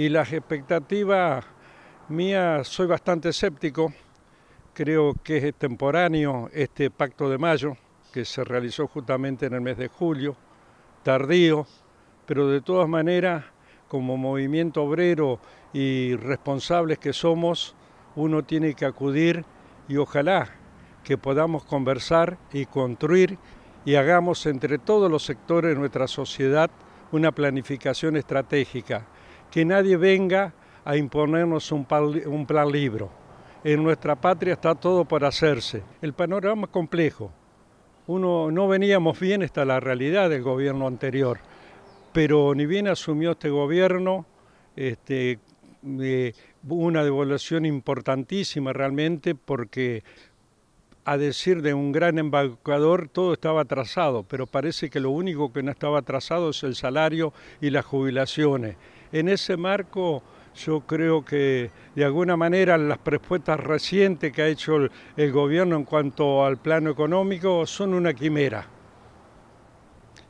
y las expectativas mías, soy bastante escéptico, creo que es extemporáneo este pacto de mayo, que se realizó justamente en el mes de julio, tardío, pero de todas maneras, como movimiento obrero y responsables que somos, uno tiene que acudir y ojalá que podamos conversar y construir y hagamos entre todos los sectores de nuestra sociedad una planificación estratégica que nadie venga a imponernos un, plan libro. En nuestra patria está todo por hacerse. El panorama es complejo. Uno, no veníamos bien, está la realidad del gobierno anterior, pero ni bien asumió este gobierno, este, eh, una devolución importantísima realmente porque a decir de un gran embajador, todo estaba atrasado, pero parece que lo único que no estaba atrasado es el salario y las jubilaciones. En ese marco, yo creo que de alguna manera las respuestas recientes que ha hecho el, el gobierno en cuanto al plano económico son una quimera.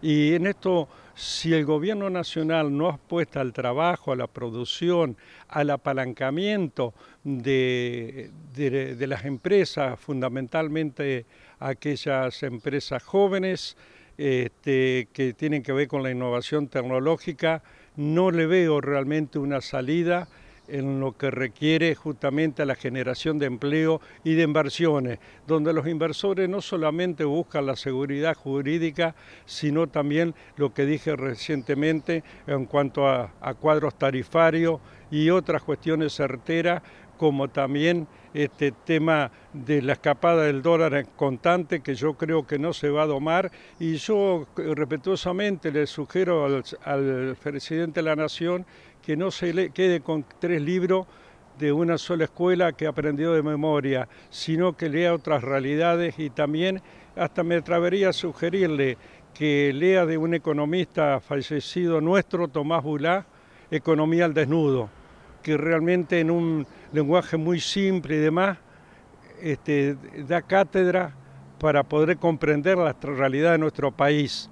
Y en esto si el gobierno nacional no apuesta al trabajo, a la producción, al apalancamiento de, las empresas, fundamentalmente aquellas empresas jóvenes este, que tienen que ver con la innovación tecnológica, no le veo realmente una salida en lo que requiere justamente la generación de empleo y de inversiones, donde los inversores no solamente buscan la seguridad jurídica, sino también lo que dije recientemente en cuanto a cuadros tarifarios y otras cuestiones certeras como también este tema de la escapada del dólar en constante que yo creo que no se va a domar y yo eh, respetuosamente le sugiero al, presidente de la Nación que no se quede con tres libros de una sola escuela que aprendió de memoria, sino que lea otras realidades y también hasta me atrevería a sugerirle que lea de un economista fallecido nuestro, Tomás Bulá, Economía al Desnudo que realmente en un lenguaje muy simple y demás este, da cátedra para poder comprender la realidad de nuestro país.